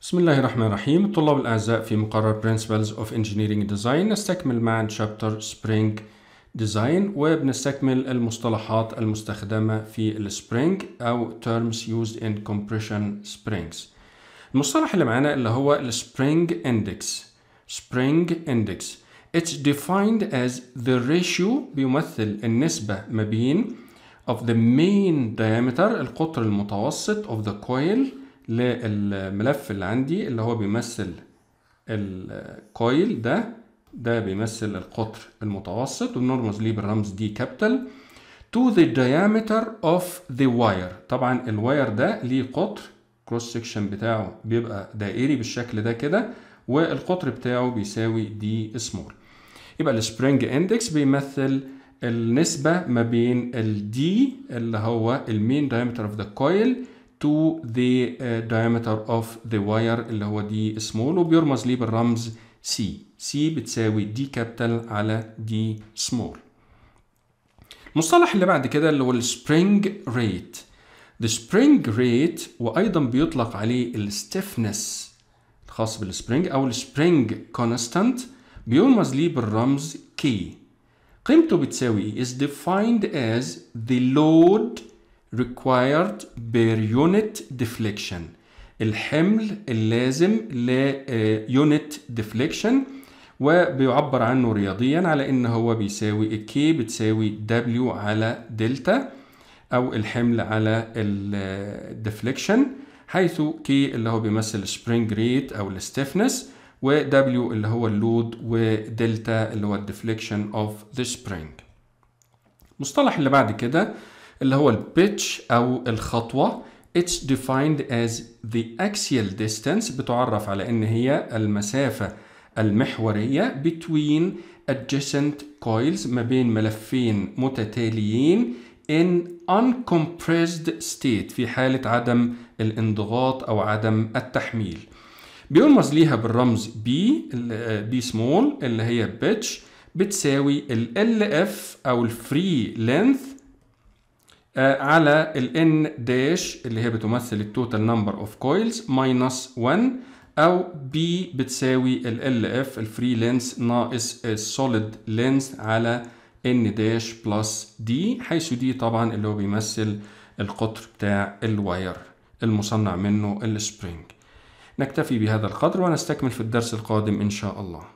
بسم الله الرحمن الرحيم الطلاب الأعزاء في مقرر Principles of Engineering Design نستكمل معا شابتر Spring Design وبنستكمل المصطلحات المستخدمة في Spring أو Terms Used in Compression Springs المصطلح اللي معانا اللي هو Spring Index Spring Index It's defined as the ratio بيمثل النسبة ما بين of the main diameter القطر المتوسط of the coil للملف اللي عندي اللي هو بيمثل الكويل ده ده بيمثل القطر المتوسط ونرمز ليه بالرمز دي كابيتال to the diameter of the wire طبعا الواير ده ليه قطر كروس سيكشن بتاعه بيبقى دائري بالشكل ده كده والقطر بتاعه بيساوي دي سمول يبقى السبرينج اندكس بيمثل النسبة ما بين الدي اللي هو المين دايمتر اوف ذا كويل to the uh, diameter of the wire اللي هو دي small وبيرمز ليه بالرمز C C بتساوي دي كابيتال على دي small المصطلح اللي بعد كده اللي هو السبرينج ريت the spring rate وايضا بيطلق عليه الستيفنس الخاص بالسبرينج او السبرينج كونستانت بيرمز ليه بالرمز K قيمته بتساوي is defined as the load required per unit deflection الحمل اللازم ل آه، unit deflection وبيعبر عنه رياضيا على ان هو بيساوي K بتساوي W على دلتا او الحمل على الديفليكشن آه، حيث K اللي هو بيمثل سبرينج ريت او الستيفنس W اللي هو اللود ودلتا اللي هو الديفليكشن اوف ذا سبرينج المصطلح اللي بعد كده اللي هو البيتش أو الخطوة It's defined as the axial distance بتعرف على إن هي المسافة المحورية between adjacent coils ما بين ملفين متتاليين in uncompressed state في حالة عدم الانضغاط أو عدم التحميل بيرمز ليها بالرمز B B small اللي هي pitch بتساوي ال LF أو الفري لينث آه، على ال N داش اللي هي بتمثل التوتال نمبر اوف كويلز ماينس 1 او B بتساوي ال LF الفري لينس ناقص السوليد لينس على N داش بلس D حيث دي طبعا اللي هو بيمثل القطر بتاع الواير المصنع منه السبرينج نكتفي بهذا القدر ونستكمل في الدرس القادم إن شاء الله